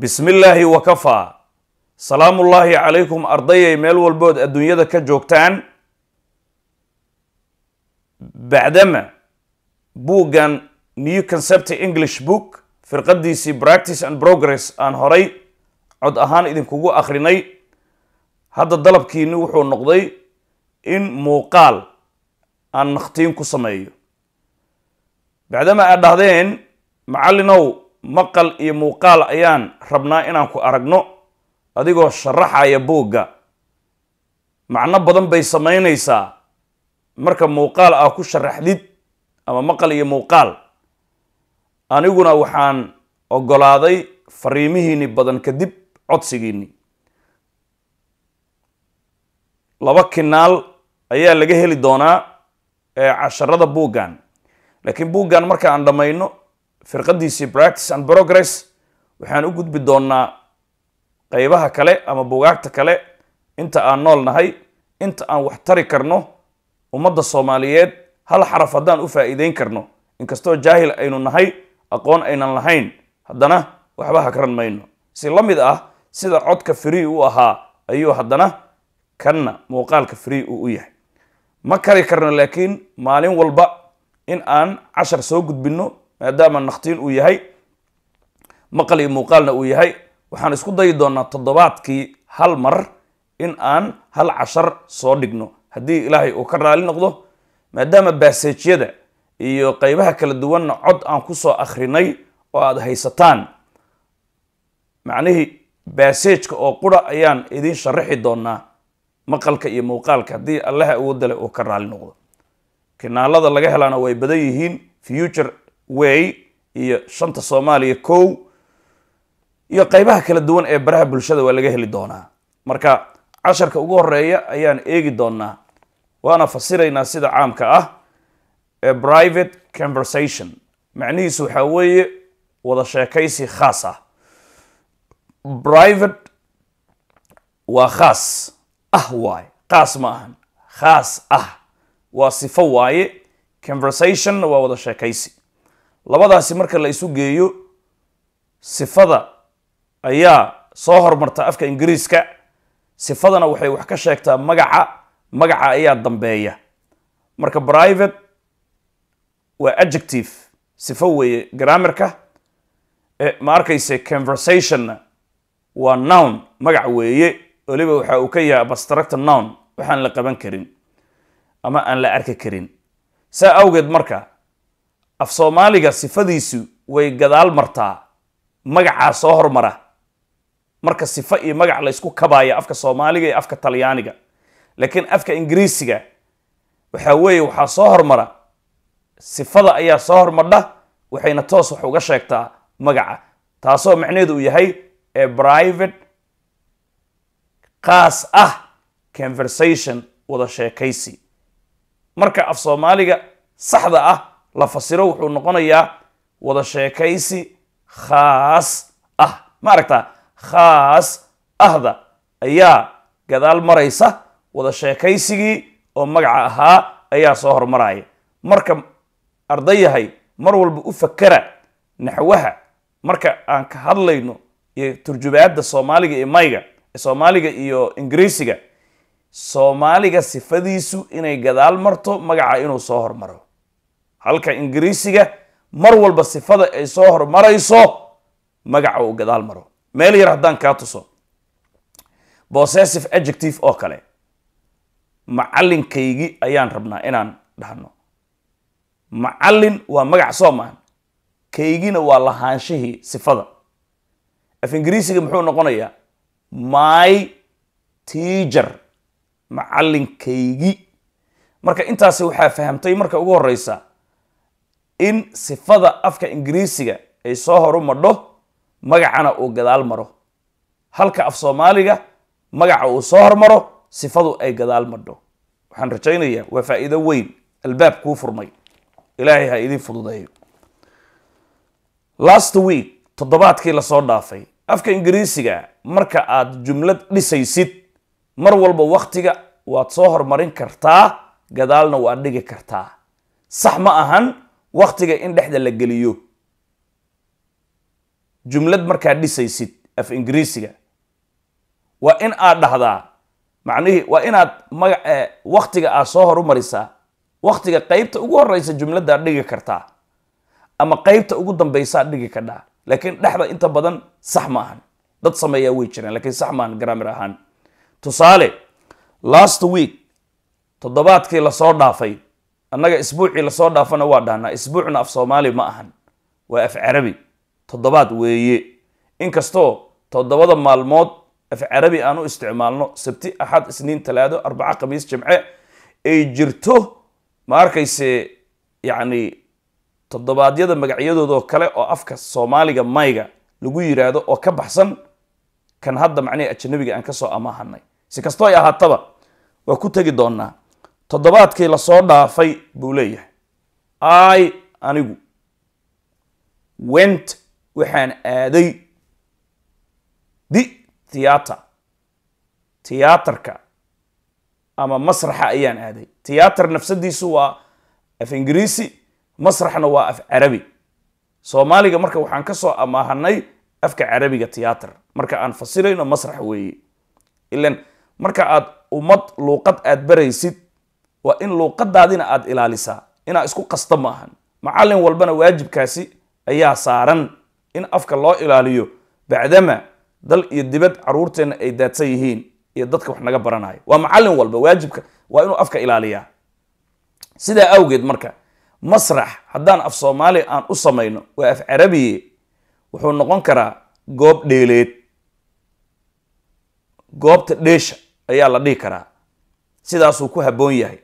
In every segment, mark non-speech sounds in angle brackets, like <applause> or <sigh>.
bismi illaahi wa kafaa salaamullaahi calaykum ardayay meel walbood adduunyada ka joogtaan bacdama buuggan new concept english book firqaddiisii practice and progress aan horay cod ahaan idinkugu akhrinay hadda dalabkiini wuxuu noqday in muuqaal aan nakhtiin ku sameeyo bacdama aad dhahdeen macallinow maqal iyo muuqaal ayaan rabnaa inaan ku aragno adigoo sharaxaya buugga macno badan bay samaynaysaa marka muuqaal ah ku sharaxdid ama maqal iyo muuqaal aniguna waxaan ogolaaday fariimihiinni badan kadib codsigiinni laba kinaal ayaa laga heli doonaa ee casharada buuggan laakiin buuggan marka aan dhammayno firqadiisii practice and progress waxaan u gudbi doonnaa qeybaha kale ama bugaagta kale inta aan nool nahay inta aan wax tari karno ummadda soomaaliyeed hal xaraf haddaan u faa'iideyn karno inkastoo jaahil aynu nahay aqoon aynan lahayn haddana waxba hakran mayno si la mid ah sida codka free u ahaa ayuu haddana kanna muuqaalka free uu u yahay ma kari karno laakiin maalin walba in aan cashar soo gudbinno maadaama nakhtiin uu yahay maqal iyo muuqaalna uu yahay waxaan isku dayi doonaa toddobaadkii hal mar in aan hal cashar soo dhigno haddii ilaahay uu ka raali noqdo maadaama baasejyada iyo qeybaha kala duwanna cod aan kusoo akhrinay oo aada haysataan macnihii baasejka oo qura ayaan idiin sharixi doonaa maqalka iyo muuqaalka haddii allaha ugu dale uu ka raali noqdo kinaalada laga helaana way badan yihiin future way iyo shanta soomaaliya kow iyo qeybaha kala duwan ee baraha bulshada waa laga heli doonaa marka casharka ugu horeeya ayaan eegi doonaa waana fasiraynaa sida caamka ah ee private conversation macnihiisu waxaa weeye wada sheekaysi khaas ah private waa khaas ah waaye khaas ma ahan khaas ah waa sifo waaye conversationna waa wada sheekaysi labadaasi marka la isu geeyo sifada ayaa soo hormarta afka ingiriiska sifadana waxay wax ka sheegtaa magaca magaca ayaa dambeeya marka private waa adjective sifo weeye graamarka e, ma arkayse conversationna waa nown magac weeye waliba waxa uu ka yahay abstracta nown waxaan la qaban karin ama aan la arki karin saa awgeed marka af soomaaliga sifadiisu way gadaal martaa magacaa soo hormara marka sifo iyo magac la ysku kabaaya afka soomaaliga iyo afka talyaaniga laakiin afka ingiriisiga waxaa weeye waxaa soo hormara sifada ayaa soo hormardha waxayna toos wax uga sheegtaa magaca taasoo macnaheedu uu yahay ee private khaas ah conversation wada sheekaysi marka af soomaaliga saxda ah la fasiro wuxuu noqonayaa wada sheekaysi khaas ah ma aragtaa khaas ahda ayaa gadaal maraysa wada sheekaysigii oo magaca ahaa ayaa soo hormaraya marka ardayahay mar walba u fakara naxwaha marka aan ka hadlayno iyo turjubaadda soomaaliga iyo mayga soomaaliga iyo ingiriisiga soomaaliga sifadiisu inay gadaal marto magaca inuu soo hormaro halka ingiriisiga mar walba sifada ay soo hormarayso magaca uu gadaal maro meel yar haddaan kaa tuso possessive adjective oo kale macallinkaygi ayaan rabnaa inaan dhahno macallin waa magac soo maahan kaygina waa lahaanshihii sifada af ingiriisiga muxuu noqonayaa my tiacher macalinkaygii marka intaasi waxaa fahamtay marka ugu horeysa in sifada afka ingiriisiga ay soo horu madho magacana uu gadaal maro halka af soomaaliga magaca uu soo hormaro sifadu ay gadaal madho waxaan rajaynayaa waa faa'iido weyn albaab kuu furmay ilaahay ha idiin fududeeyo last week toddobaadkii lasoo dhaafay afka ingiriisiga marka aad jumlad dhisaysid mar walba wakhtiga waad soo hormarin kartaa gadaalna waad dhigi kartaa sax ma ahan waktiga in dhexda la geliyo jumlad markaa dhisaysid af ingiriisiga waa in aad dhahdaa macnihii waa inaad maga waktiga aad soo horumarisaa waktiga qeybta ugu horeysa jumladdaad dhigi kartaa ama qeybta ugu dambaysaad dhigi kartaa laakiin dhexda inta badan sax ma ahan dad sameeyaa way jiraan laakiin sax maahan gramer ahaan tusaale last week toddobaadkii lasoo dhaafay annaga isbuucii lasoo dhaafana waa dhahnaa isbuucna af soomaali ma ahan waa af carabi toddobaad weeye inkastoo toddobada maalmood af carabi aan u isticmaalno sabti axad isniin talaado arbaca khamiis jimce ay jirto ma arkayse yacni toddobaadyada magacyadoodoo kale oo afka soomaaliga mayga lagu yiraahdo oo ka baxsan kan hadda macnihii ajanabiga aan ka soo amaahanay si kastoo ay ahaataba waa ku tegi doonnaa toddobaadkii lasoo dhaafay buu leeyahay i anigu went waxaan aaday di theater tiyaatarka ama masraxa ayaan aaday tiyaatar nafsadiisu waa af ingiriisi masraxna waa af carabi soomaaliga marka waxaan ka soo amaahanay afka carabiga tiyaatar marka aan fasirayno masrax weeye ilan marka aad ummad luuqad aad baraysid waa in luuqadaadina aad ilaalisaa inaa isku qasta maahan macallin walbana waajibkaasi ayaa saaran in afka loo ilaaliyo bacdama dal iyo dibad caruurteenna ay daadsan yihiin iyo dadka wax naga baranaya waa macallin walba waajibka waa inuu afka ilaaliyaa sidaa awgeed marka masrax haddaan af soomaali aan u samayno waa af carabiye wuxuu noqon karaa goob dheeleed goobta dheesha ayaa la dhihi karaa sidaasuu ku habboon yahay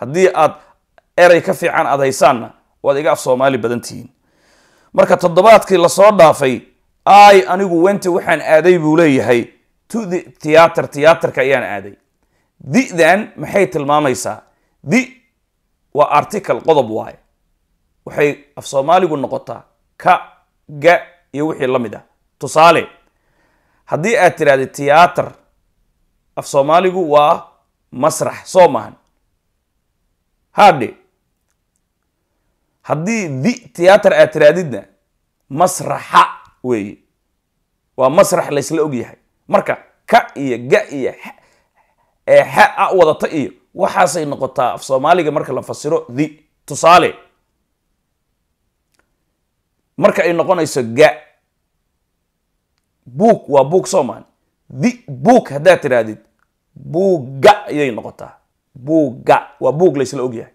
haddii aad eray ka fiican aad haysaanna waad iga af soomaali badan tihiin marka toddobaadkii lasoo dhaafay ay anigu wente waxaan aaday buu leeyahay to the tiyaatar tiyaatarka ayaan aaday di-dan maxay tilmaamaysaa di waa article qodob waaye waxay af soomaaligu noqotaa ka ga iyo wixii la mid ah tusaale haddii aad tidhahda tiyaatar af soomaaligu waa masrax soo mahan haadhe haddii di tiyaatar aad tiraadidna masraxa weeye waa masrax laysla ogyahay marka ka iyo ga iyo ee xa a wadata iyo waxaasay noqotaa af soomaaliga marka la fasiro di tusaale marka ay noqonayso ga buug waa buug soomaali di buug haddaad tirahdid buugga ayay noqotaa buugga waa buug la isla ogyahay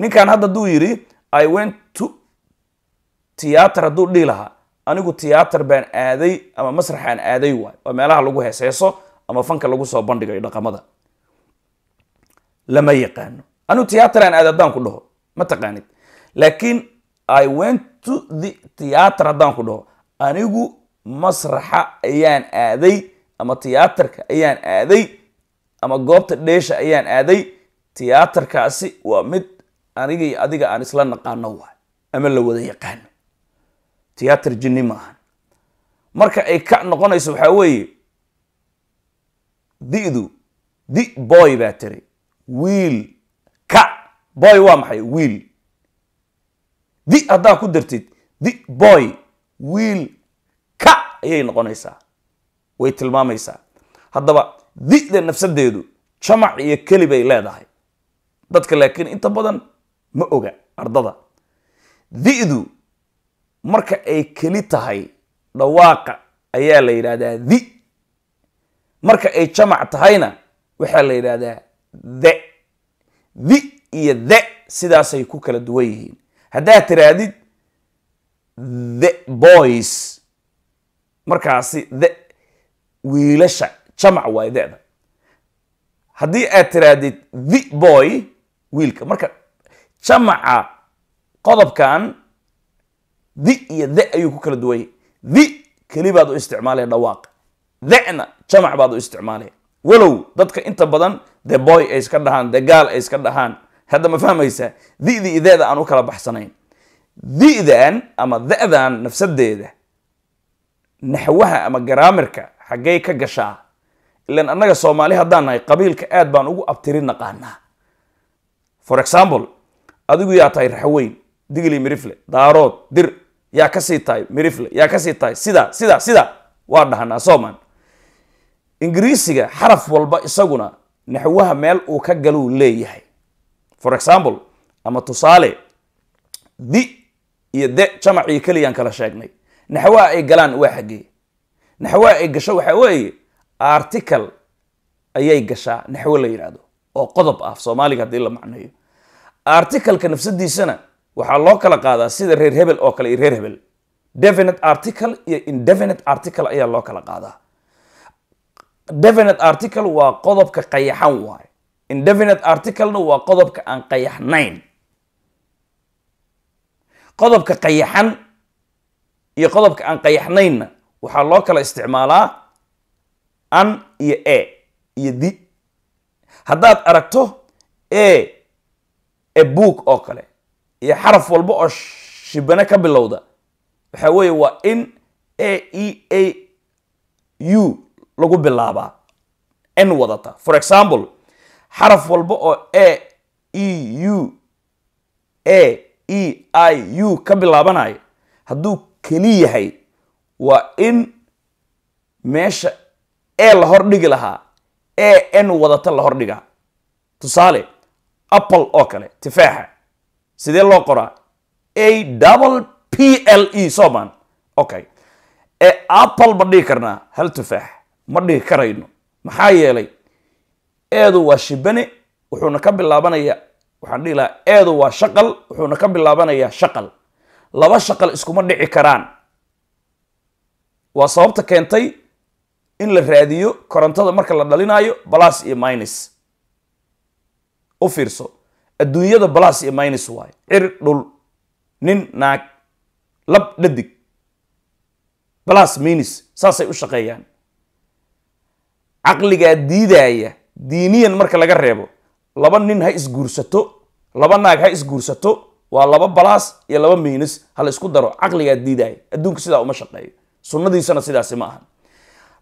ninkan hadda haduu yidhi i went to tiyatar hadduu dhihi lahaa anigu tiyatar baan aaday ama masraxaan aaday waay waa meelaha lagu heeseeso ama fanka lagu soo bandhigayo dhaqamada lama yaqaano anigu tiyatar aan aaday haddaan ku dhaho ma taqaanid laakiin i went to the tiyatar haddaan ku dhaho anigu masraxa ayaan aaday ama tiyaatarka ayaan aaday ama goobta dheesha ayaan aaday tiyaatarkaasi waa mid aniga iyo adiga aan isla naqaano waay ama la wada yaqaano tiyaatar jinni maahan marka ay ka noqonayso waxaa weeye di-du di boy baa tiri wiil ka boy waa maxay wiil di haddaa ku dartid di boy wiil ka ayay noqonaysaa way tilmaamaysaa haddaba dida nafsadeedu jamac iyo keli bay leedahay dadka laakiin inta badan ma oga ardada di'du marka ay keli tahay dhawaaqa ayaa la yidhahdaa di marka ay jamac tahayna waxaa la yidhahdaa de di iyo de sidaasay ku kala duwan yihiin haddaad tirahdid the boys markaasi the wiilasha jamac waay deda haddii aad tirahdid the boy wiilka marka jamaca qodobkan the iyo the ayuu ku kala duwan yahay the keli baad u isticmaalaya dhawaaq thena jamac baad u isticmaalaya walow dadka inta badan the boy ay iska dhahaan the gaal ay iska dhahaan hadda ma fahmaysa didi iyo deda aan u kala baxsanayn didan ama da-dan nafsadeeda naxwaha ama garaamirka xaggay ka gashaa ilan annaga soomaali haddaan nahay qabiilka aad baan ugu abtiri naqaanaa for example adigu yaa tahay raxweyn digli mirifle daarood dir yaa ka sii tahay mirifle yaa kasii tahay sidaa sidaa sidaa waa dhahanaa sooman ingiriisiga xaraf walba isaguna naxwaha meel uu ka galuu leeyahay for example ama tusaale di iyo de jamacii keliyaan kala sheegnay naxwaha ay galaan waa xaggee naxwaha ay gasho waxaa weeye article ayay gashaa naxwo la yidhaahdo oo qodob ah soomaaliga haddii la macneeyo articleka nafsadiisana waxaa loo kala qaadaa sida reer hebel oo kale iyo reer hebel definite article iyo indefinite article ayaa loo kala qaadaa definite article waa qodobka qayaxan waayo indefinite articlena waa qodobka aan qayaxnayn qodobka qayaxan iyo qodobka aan qayaxnaynna waxaa loo kala isticmaalaa an iyo e iyo di haddaad aragto e e book oo kale iyo xaraf walba oo shibane ka bilowda waxa weeye waa in a e a u lagu bilaabaa n wadata for example xaraf walba oo a e u a e i u ka bilaabanayo hadduu keli yahay waa in meesha ee la dhigi lahaa e n wadata la hordhiga tusaale apple oo kale tifaaxa sidee loo qoraa a double p l e soman okay e apple ma dhigi karnaa hal tufaax ma dhigi karayno maxaa yeelay eedu waa shibane wuxuuna ka bilaabanayaa waxaan dhihi lahaa eedu waa shaqal wuxuuna ka bilaabanayaa shaqal laba shaqal iskuma dhici karaan waa sababta keentay in la raadiyo korontada marka la dhalinayo balas iyo minus u fiirso adduunyada balas iyo minus waay cir dhul nin naag lab dhadig balas minus saasay u shaqeeyaan caqligaa diidaya diiniyan marka laga reebo laba nin ha isguursato laba naag ha isguursato waa laba balas iyo laba minus hala isku daro caqligaa diidaya adduunka sidaa uma shaqeeyo sunnadiisana sidaasi ma ahan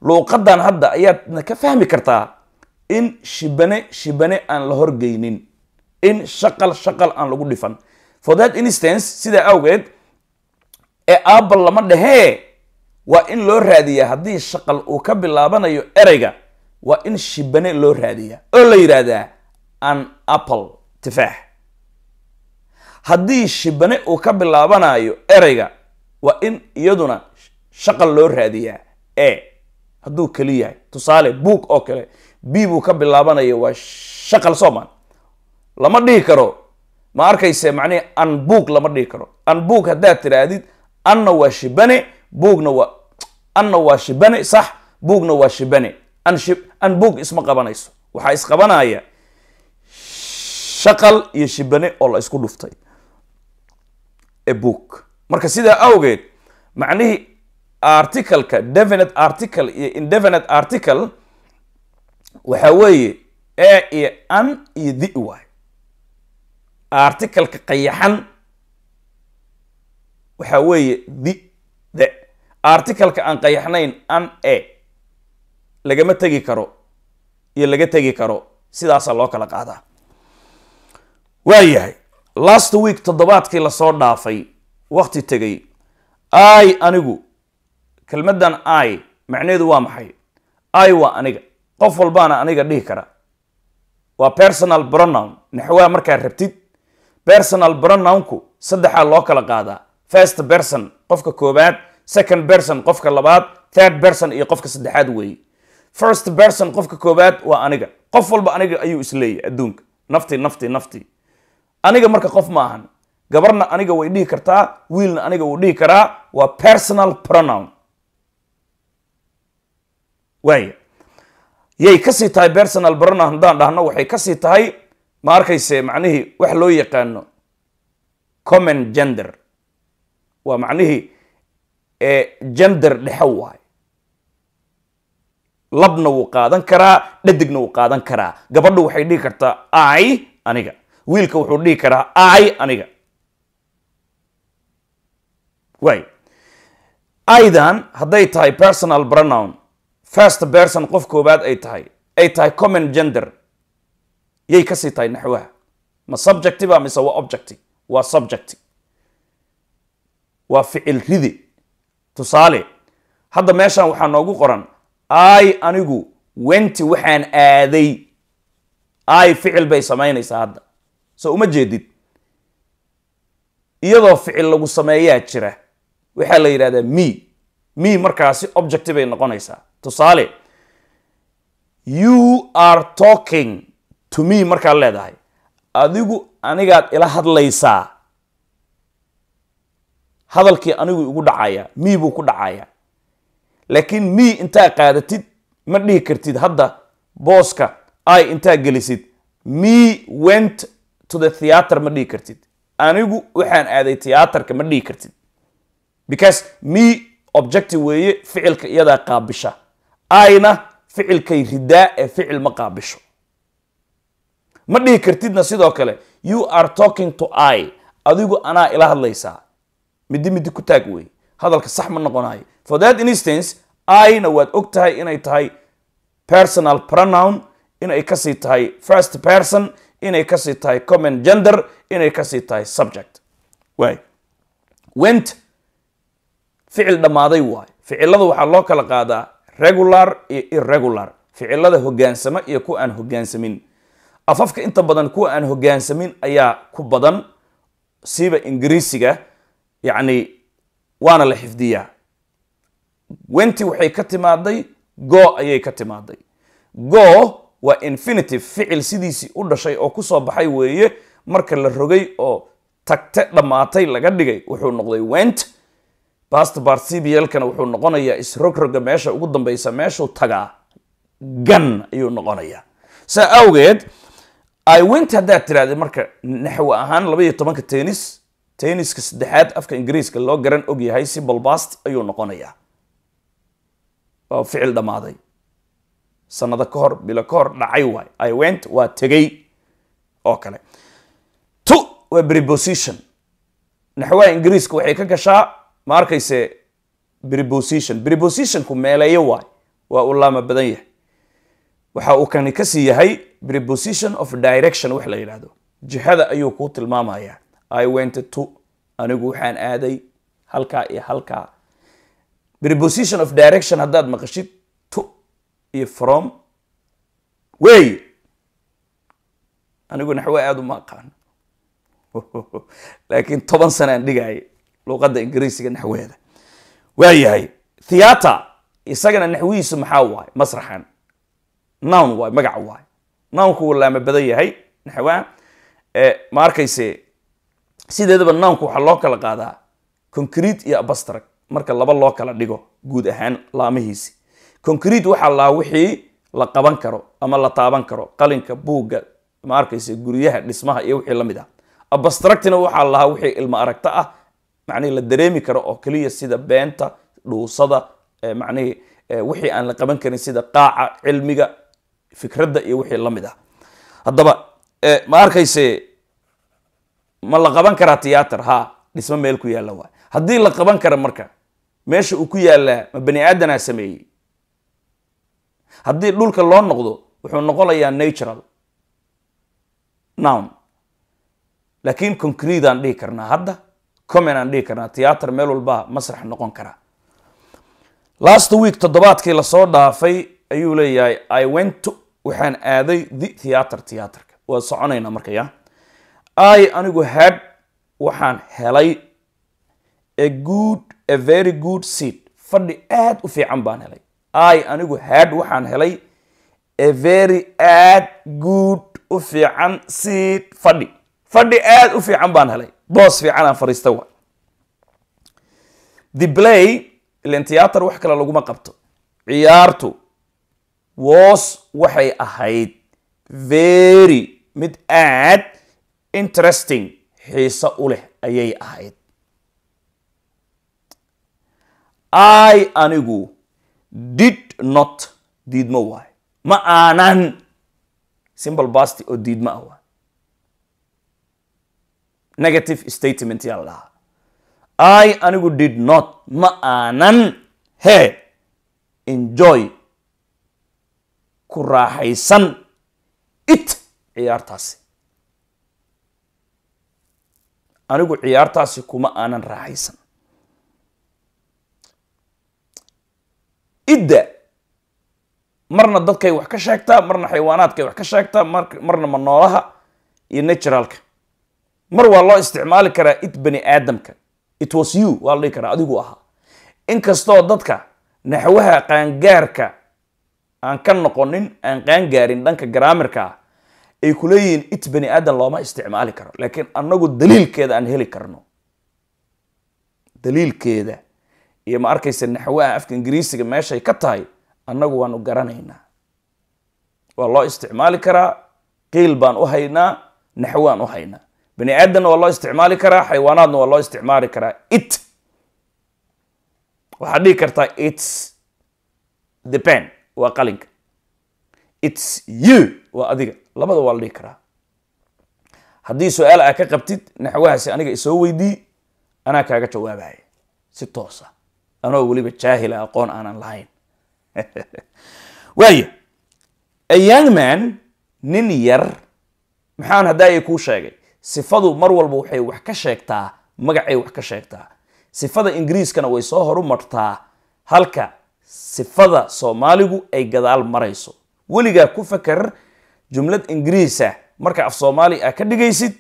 luuqadan hadda ayaadna ka fahmi kartaa in shibane shibane aan la horgeynin in shaqal shaqal aan lagu dhifan for that instance sidaa awgeed ee apple lama dhehee waa in loo raadiyaa haddii shaqal uu ka bilaabanayo ereyga waa in shibane loo raadiyaa oo la yidhaahdaa an apple tifaax haddii shibane uu ka bilaabanayo ereyga waa in iyaduna shaqal loo raadiyaa e hadduu keli yahay tusaale boog oo kale b buu ka bilaabanaya waa shaqal soman lama dhihi karo ma arkayse macnihi anbug lama dhihi karo an anbug haddaad tidhaahdid anna waa shibane bugna waa anna waa shibane sax bugna waa shibane anbug isma qabanayso waxaa isqabanaya shaqal iyo shibane oo la isku dhuftay ee bug marka sidaa awgeed macnihii articleka definite article iyo indefinite article waxa weeye e iyo an iyo di waay articaleka qayaxan waxa weeye di de articaleka aan qayaxnayn an e lagama tegi karo iyo laga tegi karo sidaasaa loo kala qaadaa waa yahay last week toddobaadkii lasoo dhaafay wakti tegay ai anigu kelmadan i macneedu waa maxay i waa aniga qof walbaana aniga dhihi kara waa personal bronown naxwaa markaa rabtid personal bronownku saddexaa loo kala qaadaa first person qofka koobaad second person qofka labaad third person iyo qofka saddexaad weeye first person qofka koowaad waa aniga qof walba aniga ayuu isleeyay adduunka nafti nafti nafti aniga marka qof ma ahan gabarna aniga way dhihi kartaa wiilna aniga wuu dhihi karaa waa personal pronoun waay yay kasii tahay bersonal barona haddaan dhahno waxay kasii tahay ma arkayse macnihii wax loo yaqaano common gender waa macnihii e, gender dhexe waay labna wuu qaadan karaa dhadigna wuu qaadan karaa gabadhu waxay dhihi kartaa i aniga wiilka wuxuu dhihi karaa i aniga waay aidan hadday tahay personal pronoun first person qof koobaad ay tahay ay tahay common gender yay ka sii tahay naxwaha ma subjectiva mise waa objecti waa subjecti waa ficil ridi tusaale hadda meeshan waxaa noogu qoran i anigu wenti waxaan aaday i ficil bay samaynaysaa hadda soo uma jeedid iyadoo ficil lagu sameeyaa jira waxaa la yidhahdaa me me markaasi objecti bay noqonaysaa tusaale you are talking to me markaad leedahay adigu anigaad ila hadlaysaa hadalkii anigu igu dhacaya mi buu ku dhacaya laakiin mi intaa qaadatid ma dhihi kartid hadda booska i intaa gelisid me went to the theater ma dhihi kartid anigu waxaan aaday theaterka ma dhihi kartid because me objective weeye ficilka iyadaa qaabisha ayna ficilkay ridaa ee ficil ma qaabisho ma dhihi kartidna sidoo kale you are talking to i adigu anaa ila hadlaysaa middi middi ku taag wey hadalka sax ma noqonayo for that instance ina waad og tahay inay tahay personal pronoun inay kasii tahay first person inay kasii tahay common gender inay kasii tahay subject way went ficil dhammaaday waayo ficilada waxaa loo kala qaadaa regular iyo irregular ficilada hogaansamo iyo kuwa aan hoggaansamin afafka inta badan kuwa aan hogaansamin ayaa ku badan siiba ingiriisiga yacni waana la xifdiyaa wenti waxay ka timaaday go ayay ka timaaday go waa infinitive ficil sidiisii u dhashay oo kusoo baxay weeye marka la rogay oo tagte dhammaatay laga dhigay wuxuu noqday went bastbart c b l-kana wuxuu noqonayaa isrogroga meesha ugu dambeysa meeshuu tagaa gan ayuu noqonayaa saa awgeed iwint haddaad tiraahda marka naxwo ahaan laba iyo tobanka tennis tenniska saddexaad afka ingiriiska loo garan ogyahay sibal bast ayuu noqonayaa waa ficil dhammaaday sanado ka hor bilo ka hor dhacay waay iwent waa tegay oo kale to waa preposition naxwaha ingiriiska waxay ka gashaa ma arkayse preposition prepositionku meeleeyo waay waa u laama badan yahay waxa uu kani ka sii yahay preposition of direction wax la yidhaahdo jihada ayuu kuu tilmaamayaa i went to anigu waxaan aaday halkaa iyo halkaa preposition of direction haddaad maqashid to iyo from wey anigu naxwe aad uma aqaano <laughs> laakiin toban sanaan dhigaaye luqada ingiriisiga naxweeda waayahay theater isagana naxwihiisu maxaa waay masraxan nown waay magac waay nownku walaama badan yahay naxwaan eh, ma arkayse sideedaba nownku waxaa loo kala qaadaa concrete iyo abstract marka laba loo kala dhigo guud ahaan laamihiisi concrete waxaa laa wixii la qaban karo ama la taaban karo qalinka buugga ma arkayse guryaha dhismaha iyo wixii la mid ah abstractna waxaa lahaa wixii ilmo aragto ah macnihii la dareemi karo oo keliya sida beenta dhuusada macnihii wixii aan la qaban karin sida qaaca cilmiga fikradda iyo wixii lamid ah haddaba ma arkayse ma la qaban karaa tiyaatar ha dhismo meel ku yaalla waay haddii la qaban kara marka meesha uu ku yaallaa ma bani aadanaa sameeyey haddii dhulka loo noqdo wuxuu noqonayaa natural nown laakiin concrete aan dhihi karnaa hadda comen aan dhihi karnaa theater meel walbaa masrax noqon karaa last week toddobaadkii lasoo dhaafay ayuu leeyahay i went to waxaan aaday the theatr theaterka waa soconaynaa marka ya i anigu had waxaan helay a good a very good seat fadhi aada u fiican baan helay i anigu had waxaan helay a very aad good u fiican seat fadhi fadhi aad u fiican baan helay boos fiican aan fariista wa play ilan tiyaatar wax kale laguma qabto ciyaartu woos waxay ahayd very mid aad interesting xiiso u leh ayay ahayd i anigu did not diidmo waayo ma aanan simble basti oo diidmo ah waay negative statement yaa la i anigu did not ma aanan he enjoy ku raaxaysan it ciyaartaasi anigu ciyaartaasi kuma aanan raaxaysan idda marna dadkay wax ka sheegtaa marna xayawaanaadkay wax ka sheegtaa marna manoolaha iyo naturalka mar waa loo isticmaali karaa it bani aadamka it was you waa la dhihi karaa adigu ahaa inkastoo dadka naxwaha qaangaarka aan ka noqonin aan qaangaarin dhanka garaamirka ah ay ku it bani aadam looma isticmaali karo laakiin annagu daliilkeeda aan heli karno daliilkeeda iyo ma arkaysa naxwaha afka ingiriisiga meeshay ka tahay annagu waanu garanaynaa waa loo isticmaali karaa qiil baan u haynaa naxwaan u haynaa bini aadanna waa loo isticmaali karaa xayawaanaadna waa loo isticmaali karaa it waxaad dhihi kartaa its the pen waa qalinka its you waa adiga labada waa la dhihi karaa haddii su-aal aa ka qabtid naxwahaasi aniga isoo weydii anaa kaaga jawaabaya si toosa anoo weliba jaahila ah, aqoon aanan lahayn <laughs> waayo a young man nin yar maxaan haddaa ay kuu sheegay sifadu mar walba waxay wax ka sheegtaa magacay wax ka sheegtaa sifada ingiriiskana way soo horumartaa halka sifada soomaaligu ay gadaal marayso weligaa ku faker jumlad ingiriisa marka af soomaali a ka dhigaysid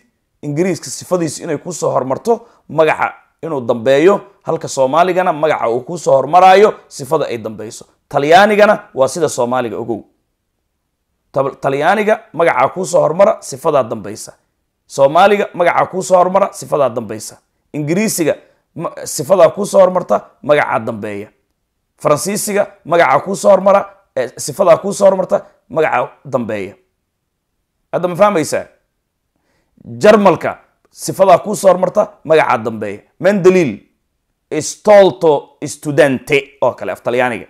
ingiriiska sifadiisu inay kusoo hormarto magaca inuu dambeeyo halka soomaaligana magaca uu kusoo hormaraayo sifada ay dambeyso talyaanigana waa sida soomaaliga ogow talyaaniga magacaa kuusoo hormara sifadaa dambeysa soomaaliga magacaa kuusoo hormara sifadaa dambaysa ingiriisiga sifadaa kuusoo hormarta magacaa dambeeya faransiisiga magacaa kuusoo hormara eh, sifadaa kuusoo hormarta magacaa dambeeya hadda ma fahmaysaa jarmalka sifadaa kuusoo hormarta magacaa dambeeya mendeliil stolto studente oo kale af talyaaniga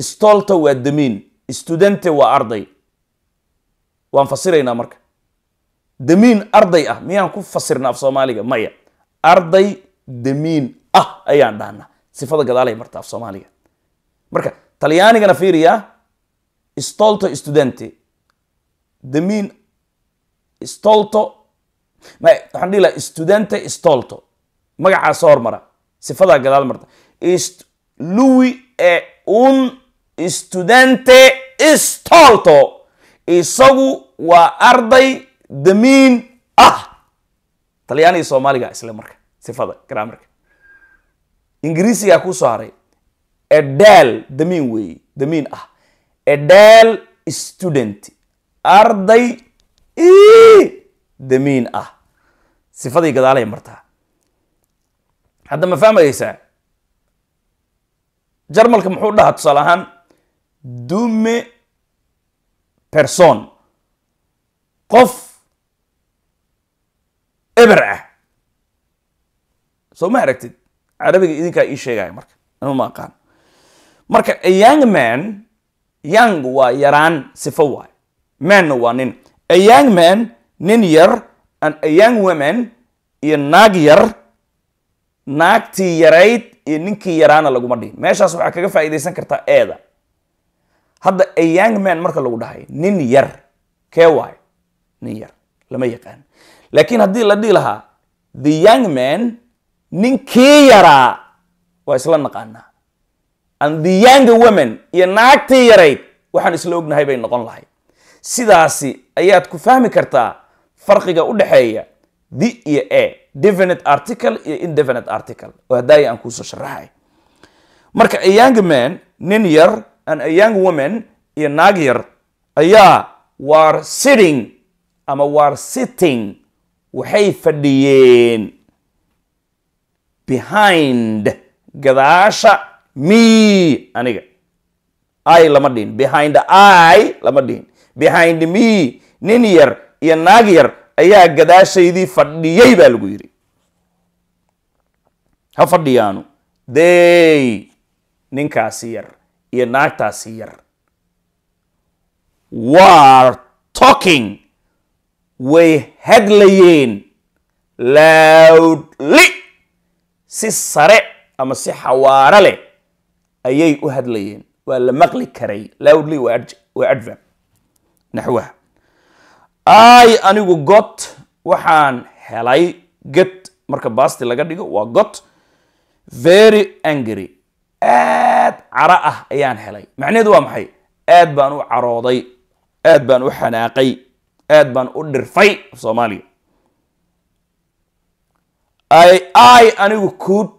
stolto waa damiin studente waa arday waan fasiraynaa marka demiin arday ah miyaan ku fasirna af soomaaliga maya arday demiin ah ayaan dhahna sifada gadaalay marta af soomaaliga marka talyaanigana fiiriya stolto studente damiin stolto waxaan dhihi laha studente stolto magacaa soo hormara sifadaa gadaal marta lui e un studente stolto isagu waa arday damiin ah talyaaniga soomaaliga isla marka sifada gramarka ingiriisigaa ku soo haray edhal damiin weeye damiin ah edhal student arday damiin ah sifadii gadaalay martaa hadda ma fahmayeysaa jarmalka muxuu dhahaa tusaale ahaan dume person qof eber ah soo ma aragtid carabiga idinkaa ii sheegaya marka ama ma aqaan marka a young man young waa yaraan sifo waay manna waa nin a young man nin yar and a young woman iyo naag yar naagtii yarayd iyo ninkii yaraana laguma dhihin meeshaas waxaa kaga faa'iidaysan kartaa eeda hadda a young man marka lagu dhahay nin yar kee waay nin yar lama yaqaan laakiin haddii la dhihi lahaa the young man ninkii yaraa waa isla naqaanaa and the young woman iyo naagtii yarayd waxaan isla ognahay bay noqon lahay sidaasi ayaad ku fahmi kartaa farqiga u dhexeeya the iyo a definite article iyo indefinite article oo haddaaya aan kuusoo sharaxay marka a young man nin yar and a young woman iyo naag yar ayaa war sitting ama war sitting waxay fadhiyeen behind gadaasha me aniga i lama dhihin behind i lama dhihin behind me nin yar iyo naag yar ayaa gadaashaydii fadhiyey baa lagu yidhi ha fadhiyaanu dey ninkaasi yar iyo naagtaasi yar war talking way hadlayeen loudly si sare ama si xawaaro leh ayay u hadlayeen waa la maqli karay loudly waa adverb naxwaha ay anigu got waxaan helay get marka basti laga dhigo waa got very angry aad caro ah ayaan helay macnaheedu waa maxay aad baan u carooday aad baan u xanaaqay aad baan u dhirfay soomaaliya i anigu could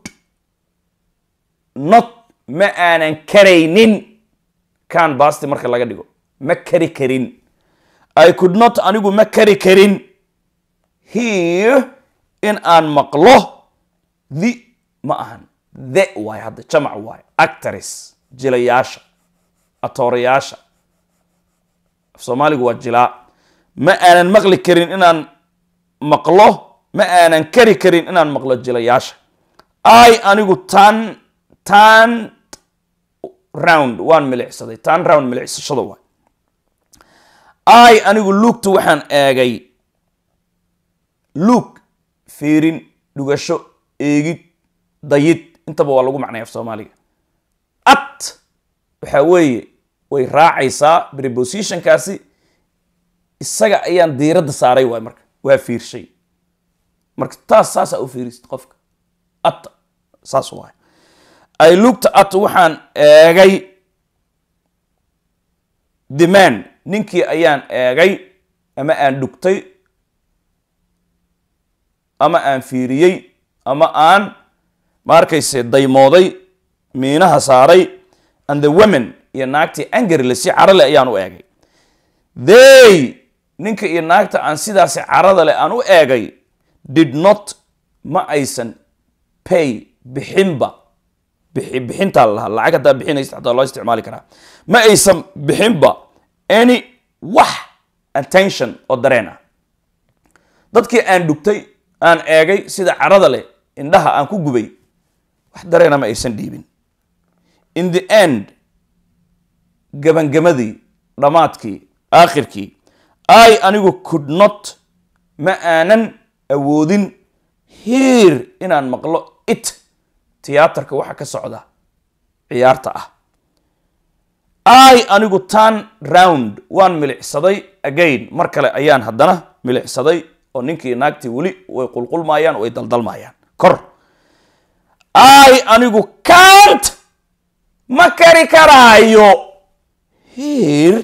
not ma aanan karaynin kan basti marka laga dhigo ma kari karin i could not anigu ma kari karin here in aan maqlo the ma ahan the waay hadda jamac waay actores jilayaasha atoorayaasha af soomaaligu waa jilaa ma aanan maqli karin inaan maqlo ma aanan kari karin inaan maqlo jilayaasha i anigu tan tan round waan milisaday tan round milicsashada waay i anigu luugta waxaan eegay luug fiirin dhugasho eegid dayid intaba waa lagu macnay af soomaaliga at waxaa weeye way raacaysaa prepositionkaasi isaga ayaan diiradda saaray waay marka waa fiirshay marka taas saasaa u fiirisid qofka at saas waay ay lugta at waxaan eegay dimaan ninkii ayaan eegay ama aan dhugtay ama aan fiiriyey ama aan maarkayse daymooday miinaha saaray and the women iyo naagtii angrile si carale ayaan u eegay they ninka iyo naagta aan sidaasi carada leh aan u eegay did not ma aysan pay bixinba bixintaa lalahaa lacag haddaa bixinaysa xataa loo isticmaali karaa ma aysan bixinba any wax attention oo dareen ah dadkii aan dhugtay aan eegay sida carada leh indhaha aan ku gubay wax dareena ma aysan dhiibin in the end gabangamadii dhammaadkii aakhirkii i anigu could ma aanan awoodin hiir inaan maqlo it tiyaatarka waxa ka socda ciyaarta ah i anigu tan round waan milicsaday again mar kale ayaan haddana milicsaday oo ninkii naagtii weli way qulqulmayaan way daldalmayaan kor i anigu cant ma kari karaayo hiir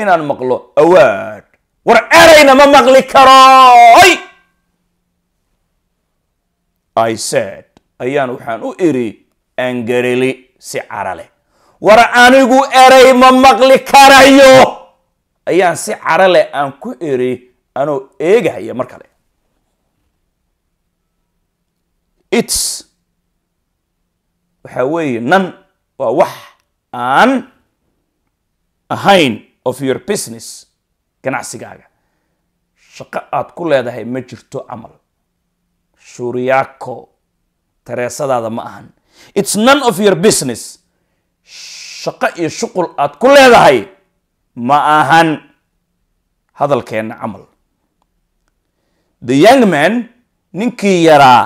inaan maqlo awaad war erayna ma maqli karoy i said ayaan waxaan u iri angareli si leh war anigu eray ma maqli karayo ayaan si leh aan ku iri anoo eegahaya mar kale its waxa weeye nan waa wax aan ahayn of your business ganacsigaaga shaqo aad ku leedahay ma jirto camal shuriyaako tareesadaada ma ahan its none of your business shaqo iyo shuqul aad ku leedahay ma ahan hadalkeenna camal the young man ninkii yaraa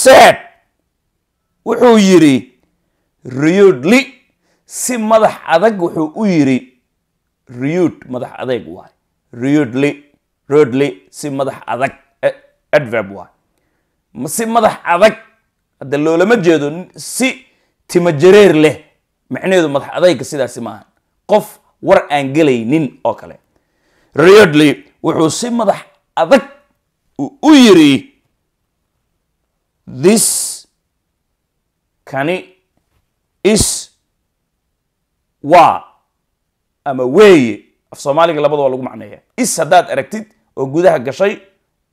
seeb wuxuu yidhi riyudli si madax adag wuxuu u yidhi riyud madax adeeg waay riyudly rodley si madax adag e, adverb waay si madax adag hadda loolama jeedo si timajareer leh macnaheedu madax adayga sidaasi maaha qof war aan gelaynin oo kale riodley wuxuu si madax adag u yiri this kani is waa ama weeye af soomaaliga labada waa lagu macneeya is haddaad aragtid oo gudaha gashay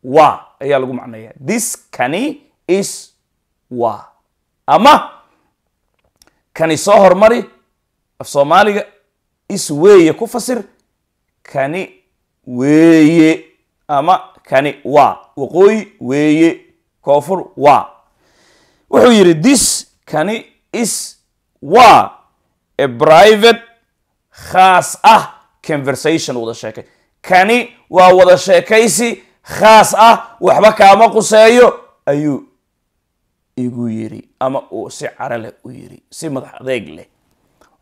waa ayaa lagu macneeyaa this kani is waa ama kani soo hormari af soomaaliga is weeye ku fasir kani weeye ama kani waa waqooyi weeye koonfur waa wuxuu yidhi this kani is waa ee private khaas ah conversation wada sheekay kani waa wada sheekaysi khaas ah waxba kaama quseeyo ayuu igu yiri ama uu si caro leh u yiri si madax adeeg leh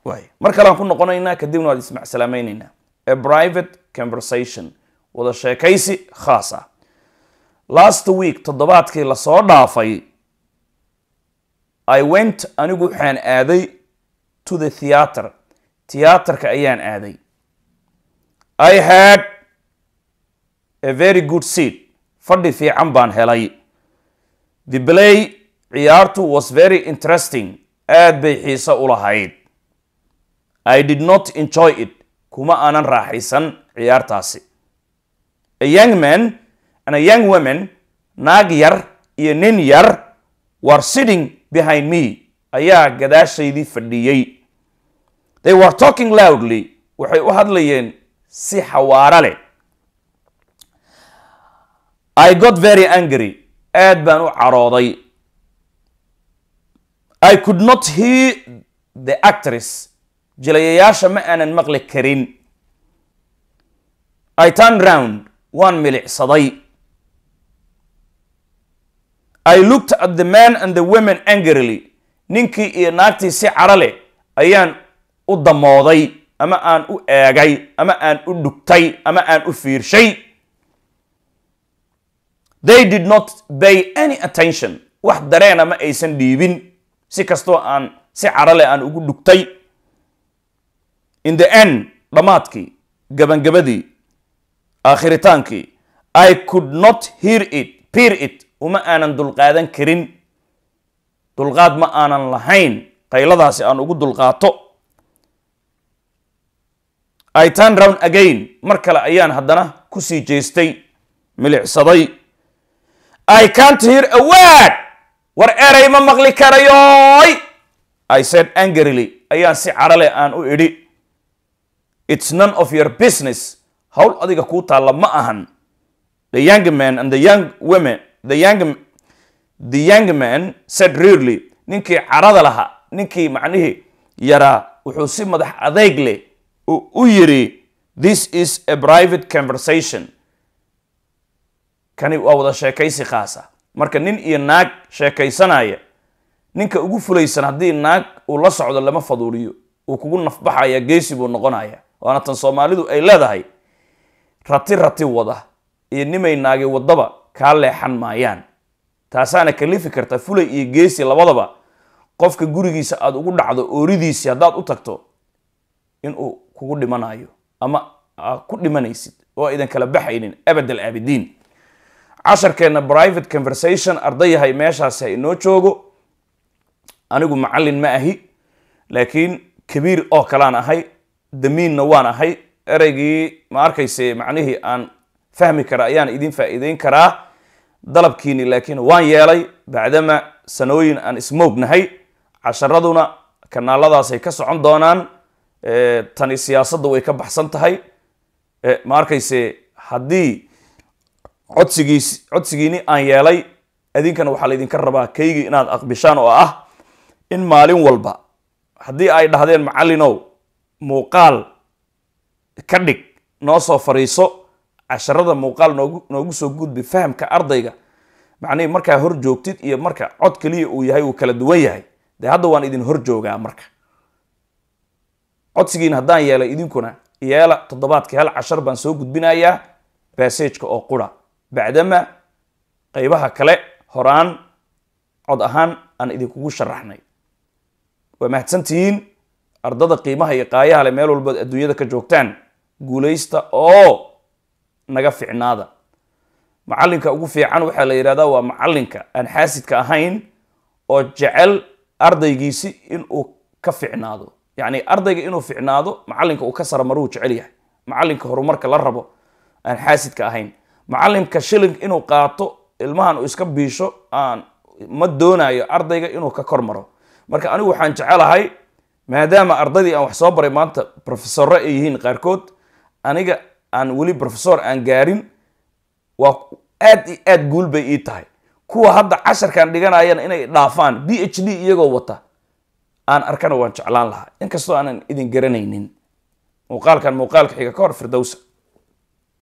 waay mar kalean ku noqonaynaa kadibna waad ismacsalaamaynaynaa a e private conversation wada sheekaysi khaas ah last week toddobaadkii lasoo dhaafay i went anigu waxaan aaday to the theatre tiyaatarka ayaan aaday i had a very good seat fadhi fiican baan helay the play ciyaartu was very interesting aad bay xiiso u lahayd i did not enjoy it kuma aanan raaxaysan ciyaartaasi a young man and a young woman naag yar iyo nin yar were sitting behind me ayaa gadaashaydii fadhiyey they were talking loudly waxay u hadlayeen si xawaaro leh i got very angry aad baan u carooday i could not hear the actress jilayayaasha ma aanan maqli karin i turned round waan milicsaday i looked at the man and the women angrily ninkii iyo naagtii si caro leh ayaan u damooday ama aan u eegay ama aan u dhugtay ama aan u fiirshay they did not bay any attention wax dareena ma aysan dhiibin si kastoo aan si caro leh aan ugu dhugtay in the end dhammaadkii gabangabadii aakhritaankii i could not hear it peer it uma aanan dulqaadan karin dulqaad ma aanan lahayn qayladaasi aan ugu dulqaato i turn round again mar kale ayaan haddana kusii jeestay milicsaday i cant hear a word war eray ma maqli karayooy i said angrily ayaan si carale aan u idhi it's none of your business howl adiga kuu taalla ma ahan the young man and the young women the young the young man said rarely ninkii carada lahaa ninkii macnihii yaraa wuxuu si madax adeyg leh uu u yiri this is a private conversation kani waa wada sheekaysi khaasa marka nin iyo naag sheekaysanaya ninka ugu fulaysan haddii naag uu la socdo lama faduuliyo uu kugu nafbaxaya geesi buu noqonaya waana tan soomaalidu ay leedahay rati rati wada iyo nimay naagi waddaba kaa leexan maayaan taasaana kalifi karta fulay iyo geesi labadaba qofka gurigiisa aada ugu dhacdo ooridiisi haddaad u tagto inuu kugu dhimanayo ama ku dhimanaysid oo aydan kala baxaynin abad al aabidiin casharkeenna private conversation ardayahay meeshaas ha inoo joogo anigu macallin ma ahi laakiin kabiir oo kalaan ahay damiinna waan ahay ereygii ma arkayse macnihii aan fahmi kara ayaan idin faa'iideyn karaa dalabkiini laakiin waan yeelay bacdama sanooyin aan ismoognahay casharaduna kanaaladaasay ka socon doonaan tani siyaasadda way ka baxsan tahay maarkayse haddii codsigiis codsigiini aan yeelay adinkana waxaa laydinka rabaa kaygii inaad aqbishaan oo ah in maalin walba haddii ay dhahdeen macallinow muuqaal ka dhig noo soo fariiso casharada muuqaal noogu soo gudbi fahamka ardayga macnihii markaa hor joogtid iyo marka cod keliya uu yahay uu kala duwan yahay dee hadda waan idin hor joogaa marka codsigiin haddaan yeelay idinkuna yeela toddobaadkii hal cashar baan soo gudbinayaa bassageka oo qura bacdama qaybaha kale horaan cod ahaan aan idinkugu sharaxnay waa mahadsantihiin ardada qiimaha iyo qaayaha leh meel walbaad adduunyada ka joogtaan guulaysta oo naga ficnaada macalinka ugu fiican waxaa la yidhahdaa waa macalinka aan xaasidka ahayn oo jecel ardaygiisi inuu ka ficnaado yacni ardayga inuu ficnaado macalinka uu ka saramaruu jecel yahay macalinka horumarka la rabo aan xaasidka ahayn macalinka shilling inuu qaato ilmahan uu iska biisho aan ma doonayo ardayga inuu ka kor maro marka anigu waxaan jecelahay maadaama ardaydii aan wax soo baray maanta profesore ay yihiin qaarkood aniga aan weli professor aan gaarin waa aad i aad guul bay ii tahay kuwa hadda casharkan dhiganayana inay dhaafaan b h d iyagoo wata aan arkana waan jeclaan lahaa inkastoo aanan idin garanaynin muuqaalkan muuqaalka xiga ka hor firdowsa